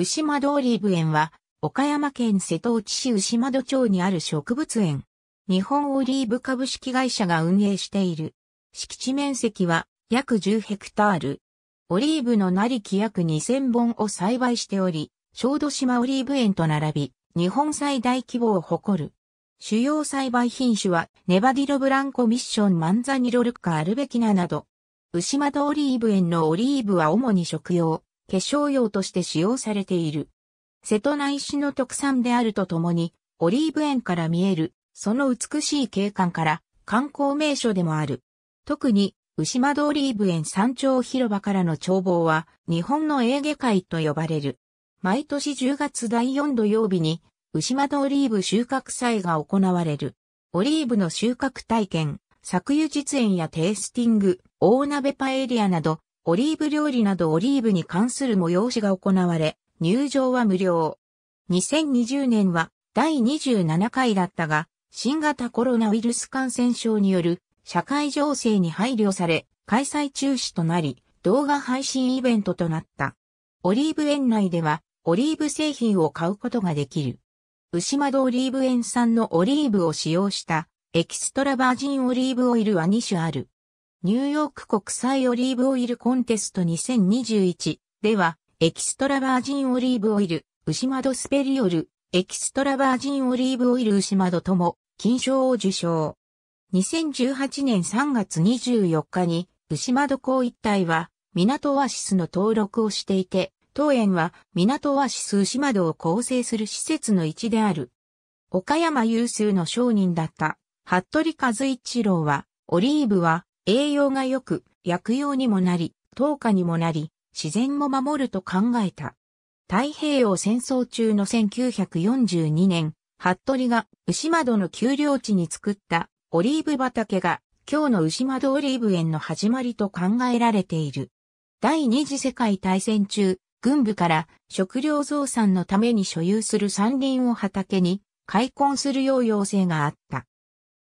牛窓オリーブ園は、岡山県瀬戸内市牛窓町にある植物園。日本オリーブ株式会社が運営している。敷地面積は約10ヘクタール。オリーブのなりき約2000本を栽培しており、小豆島オリーブ園と並び、日本最大規模を誇る。主要栽培品種は、ネバディロブランコミッションマンザニロルカアルベキナなど、牛窓オリーブ園のオリーブは主に食用、化粧用として使用されている。瀬戸内市の特産であるとともに、オリーブ園から見える、その美しい景観から観光名所でもある。特に、牛窓オリーブ園山頂広場からの眺望は、日本のエーゲ海と呼ばれる。毎年10月第4土曜日に、牛窓オリーブ収穫祭が行われる。オリーブの収穫体験、作油実演やテイスティング、大鍋パエリアなど、オリーブ料理などオリーブに関する催しが行われ、入場は無料。2020年は第27回だったが、新型コロナウイルス感染症による社会情勢に配慮され、開催中止となり、動画配信イベントとなった。オリーブ園内では、オリーブ製品を買うことができる。牛窓オリーブ園産のオリーブを使用したエキストラバージンオリーブオイルは2種ある。ニューヨーク国際オリーブオイルコンテスト2021では、エキストラバージンオリーブオイル、牛窓スペリオル、エキストラバージンオリーブオイル牛窓とも、金賞を受賞。2018年3月24日に、牛窓港一帯は、港オアシスの登録をしていて、当園は港オアシス牛窓を構成する施設の一である。岡山有数の商人だった、服部和一郎は、オリーブは、栄養が良く、薬用にもなり、糖化にもなり、自然も守ると考えた。太平洋戦争中の1942年、服部が牛窓の丘陵地に作ったオリーブ畑が今日の牛窓オリーブ園の始まりと考えられている。第二次世界大戦中、軍部から食料増産のために所有する山林を畑に開墾するよう要請があった。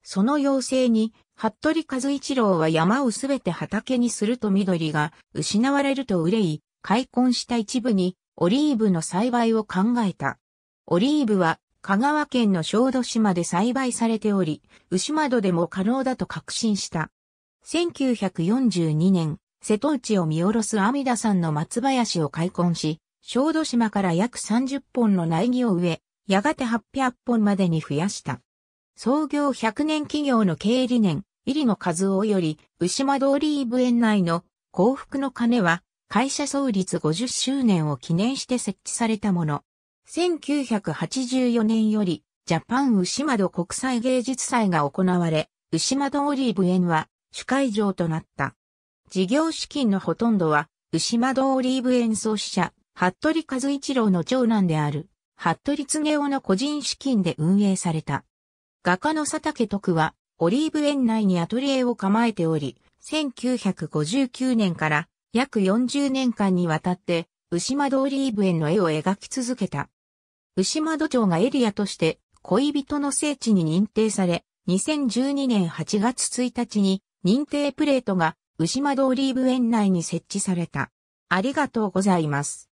その要請に、服部和一郎は山をすべて畑にすると緑が失われると憂い、開墾した一部にオリーブの栽培を考えた。オリーブは香川県の小豆島で栽培されており、牛窓でも可能だと確信した。1942年、瀬戸内を見下ろす阿弥陀山の松林を開墾し、小豆島から約30本の苗木を植え、やがて800本までに増やした。創業100年企業の経営理念、入野和夫より、牛ドオリーブ園内の幸福の鐘は、会社創立50周年を記念して設置されたもの。1984年より、ジャパン牛窓国際芸術祭が行われ、牛窓オリーブ園は主会場となった。事業資金のほとんどは、牛窓オリーブ園創始者、服部和一郎の長男である、服部恒夫の個人資金で運営された。画家の佐竹徳は、オリーブ園内にアトリエを構えており、1959年から約40年間にわたって、牛窓オリーブ園の絵を描き続けた。牛窓町がエリアとして恋人の聖地に認定され、2012年8月1日に認定プレートが牛窓オリーブ園内に設置された。ありがとうございます。